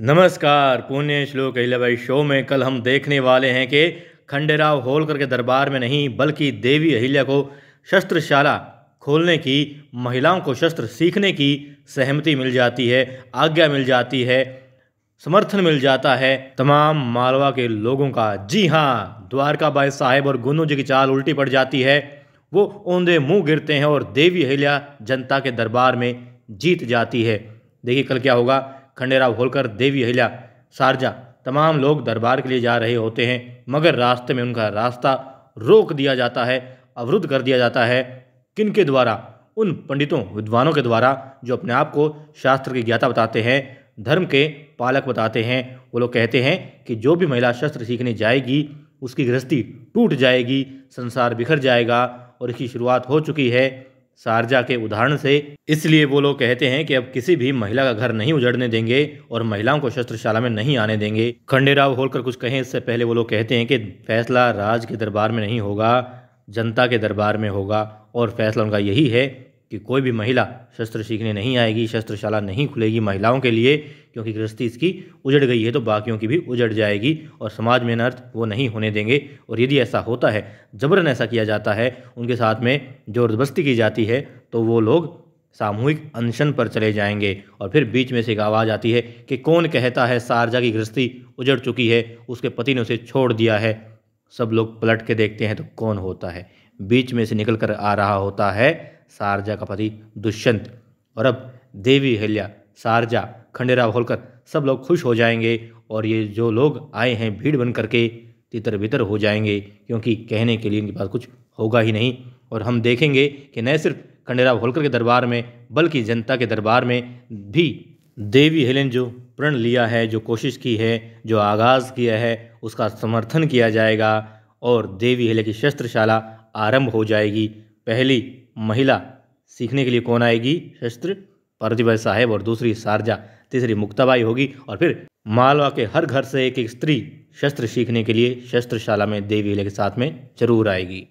नमस्कार पुण्य श्लोक अहिल्याबाई शो में कल हम देखने वाले हैं कि खंडेराव होलकर के दरबार में नहीं बल्कि देवी अहिल्या को शस्त्रशाला खोलने की महिलाओं को शस्त्र सीखने की सहमति मिल जाती है आज्ञा मिल जाती है समर्थन मिल जाता है तमाम मालवा के लोगों का जी हाँ द्वारका बाई साहेब और गुनू जी की चाल उल्टी पड़ जाती है वो ओंधे मुंह गिरते हैं और देवी अहिल्या जनता के दरबार में जीत जाती है देखिए कल क्या होगा खंडेराव होलकर देवी अहिल्या शारजा तमाम लोग दरबार के लिए जा रहे होते हैं मगर रास्ते में उनका रास्ता रोक दिया जाता है अवरुद्ध कर दिया जाता है किन के द्वारा उन पंडितों विद्वानों के द्वारा जो अपने आप को शास्त्र की ज्ञाता बताते हैं धर्म के पालक बताते हैं वो लोग कहते हैं कि जो भी महिला शस्त्र सीखने जाएगी उसकी गृहस्थी टूट जाएगी संसार बिखर जाएगा और इसकी शुरुआत हो चुकी है शारजा के उदाहरण से इसलिए वो लोग कहते हैं कि अब किसी भी महिला का घर नहीं उजड़ने देंगे और महिलाओं को शस्त्रशाला में नहीं आने देंगे खंडेराव होलकर कुछ कहें इससे पहले वो लोग कहते हैं कि फैसला राज के दरबार में नहीं होगा जनता के दरबार में होगा और फैसला उनका यही है कि कोई भी महिला शस्त्र सीखने नहीं आएगी शस्त्रशाला नहीं खुलेगी महिलाओं के लिए क्योंकि गृहस्थी इसकी उजड़ गई है तो बाकियों की भी उजड़ जाएगी और समाज में अनर्थ वो नहीं होने देंगे और यदि ऐसा होता है जबरन ऐसा किया जाता है उनके साथ में जोरदबस्ती की जाती है तो वो लोग सामूहिक अनशन पर चले जाएंगे और फिर बीच में से एक आवाज़ आती है कि कौन कहता है सारजा की गृहस्थी उजड़ चुकी है उसके पति ने उसे छोड़ दिया है सब लोग पलट के देखते हैं तो कौन होता है बीच में से निकल कर आ रहा होता है सारजा का पति दुष्यंत और अब देवी हेल्या सारजा खंडेराव होलकर सब लोग खुश हो जाएंगे और ये जो लोग आए हैं भीड़ बन करके तितर बितर हो जाएंगे क्योंकि कहने के लिए इनके पास कुछ होगा ही नहीं और हम देखेंगे कि न सिर्फ खंडेराव होलकर के दरबार में बल्कि जनता के दरबार में भी देवी हेलेन जो प्रण लिया है जो कोशिश की है जो आगाज़ किया है उसका समर्थन किया जाएगा और देवी हेले की शस्त्रशाला आरंभ हो जाएगी पहली महिला सीखने के लिए कौन आएगी शस्त्र प्रतिभा साहेब और दूसरी सारजा तीसरी मुक्ताबाई होगी और फिर मालवा के हर घर से एक एक स्त्री शस्त्र सीखने के लिए शस्त्रशाला में देवी के साथ में जरूर आएगी